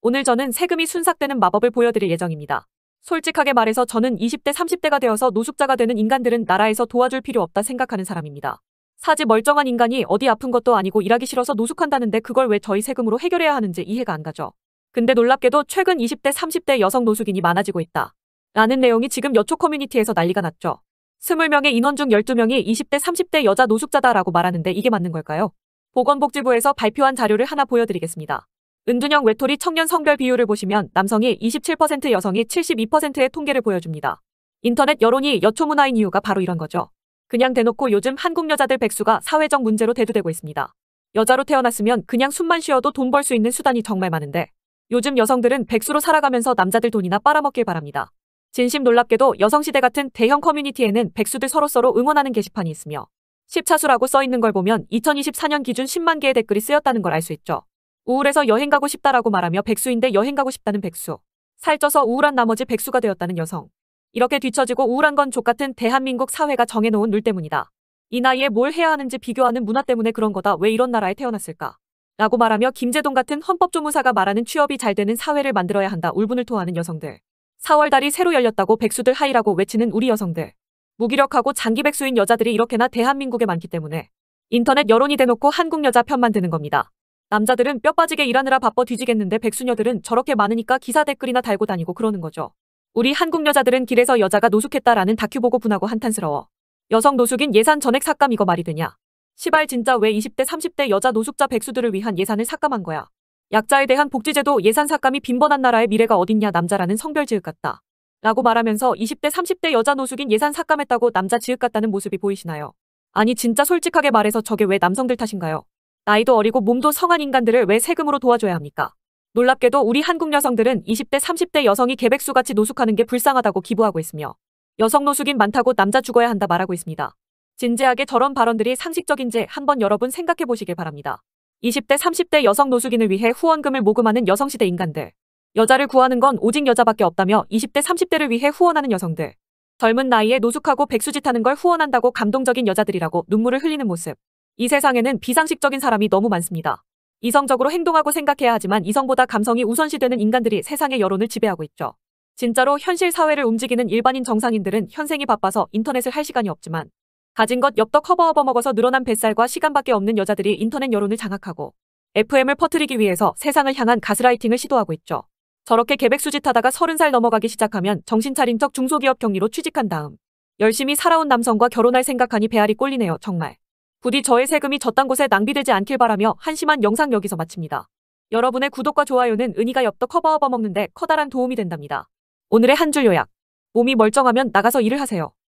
오늘 저는 세금이 순삭되는 마법을 보여드릴 예정입니다. 솔직하게 말해서 저는 20대, 30대가 되어서 노숙자가 되는 인간들은 나라에서 도와줄 필요 없다 생각하는 사람입니다. 사지 멀쩡한 인간이 어디 아픈 것도 아니고 일하기 싫어서 노숙한다는데 그걸 왜 저희 세금으로 해결해야 하는지 이해가 안 가죠. 근데 놀랍게도 최근 20대, 30대 여성 노숙인이 많아지고 있다. 라는 내용이 지금 여초 커뮤니티에서 난리가 났죠. 20명의 인원 중 12명이 20대, 30대 여자 노숙자다라고 말하는데 이게 맞는 걸까요? 보건복지부에서 발표한 자료를 하나 보여드리겠습니다. 은둔형 외톨이 청년 성별 비율을 보시면 남성이 27% 여성이 72%의 통계를 보여줍니다. 인터넷 여론이 여초문화인 이유가 바로 이런 거죠. 그냥 대놓고 요즘 한국 여자들 백수가 사회적 문제로 대두되고 있습니다. 여자로 태어났으면 그냥 숨만 쉬어도 돈 벌 수 있는 수단이 정말 많은데 요즘 여성들은 백수로 살아가면서 남자들 돈이나 빨아먹길 바랍니다. 진심 놀랍게도 여성시대 같은 대형 커뮤니티에는 백수들 서로서로 응원하는 게시판이 있으며 10차수라고 써있는 걸 보면 2024년 기준 10만 개의 댓글이 쓰였다는 걸 알 수 있죠. 우울해서 여행 가고 싶다라고 말하며 백수인데 여행 가고 싶다는 백수. 살쪄서 우울한 나머지 백수가 되었다는 여성. 이렇게 뒤처지고 우울한 건 족같은 대한민국 사회가 정해놓은 룰 때문이다. 이 나이에 뭘 해야 하는지 비교하는 문화 때문에 그런 거다. 왜 이런 나라에 태어났을까? 라고 말하며 김재동 같은 헌법조무사가 말하는 취업이 잘 되는 사회를 만들어야 한다. 울분을 토하는 여성들. 4월달이 새로 열렸다고 백수들 하이라고 외치는 우리 여성들. 무기력하고 장기 백수인 여자들이 이렇게나 대한민국에 많기 때문에 인터넷 여론이 대놓고 한국 여자 편만 드는 겁니다. 남자들은 뼈 빠지게 일하느라 바빠 뒤지겠는데 백수녀들은 저렇게 많으니까 기사 댓글이나 달고 다니고 그러는 거죠. 우리 한국 여자들은 길에서 여자가 노숙했다라는 다큐 보고 분하고 한탄스러워. 여성 노숙인 예산 전액 삭감 이거 말이 되냐. 시발 진짜 왜 20대 30대 여자 노숙자 백수들을 위한 예산을 삭감한 거야. 약자에 대한 복지제도 예산 삭감이 빈번한 나라의 미래가 어딨냐 남자라는 성별 지읒 같다. 라고 말하면서 20대 30대 여자 노숙인 예산 삭감했다고 남자 지읒 같다는 모습이 보이시나요? 아니 진짜 솔직하게 말해서 저게 왜 남성들 탓인가요? 나이도 어리고 몸도 성한 인간들을 왜 세금으로 도와줘야 합니까? 놀랍게도 우리 한국 여성들은 20대, 30대 여성이 개백수같이 노숙하는 게 불쌍하다고 기부하고 있으며 여성 노숙인 많다고 남자 죽어야 한다 말하고 있습니다. 진지하게 저런 발언들이 상식적인지 한번 여러분 생각해 보시길 바랍니다. 20대, 30대 여성 노숙인을 위해 후원금을 모금하는 여성시대 인간들. 여자를 구하는 건 오직 여자밖에 없다며 20대, 30대를 위해 후원하는 여성들. 젊은 나이에 노숙하고 백수짓하는 걸 후원한다고 감동적인 여자들이라고 눈물을 흘리는 모습. 이 세상에는 비상식적인 사람이 너무 많습니다. 이성적으로 행동하고 생각해야 하지만 이성보다 감성이 우선시되는 인간들이 세상의 여론을 지배하고 있죠. 진짜로 현실 사회를 움직이는 일반인 정상인들은 현생이 바빠서 인터넷을 할 시간이 없지만 가진 것 엽떡 허버허버 먹어서 늘어난 뱃살과 시간밖에 없는 여자들이 인터넷 여론을 장악하고 FM을 퍼뜨리기 위해서 세상을 향한 가스라이팅을 시도하고 있죠. 저렇게 계백수짓하다가 30살 넘어가기 시작하면 정신차린 척 중소기업 경리로 취직한 다음 열심히 살아온 남성과 결혼할 생각하니 배알이 꼴리네요 정말. 부디 저의 세금이 저딴 곳에 낭비되지 않길 바라며 한심한 영상 여기서 마칩니다. 여러분의 구독과 좋아요는 은희가 엽떡 커버업어 먹는데 커다란 도움이 된답니다. 오늘의 한 줄 요약. 몸이 멀쩡하면 나가서 일을 하세요.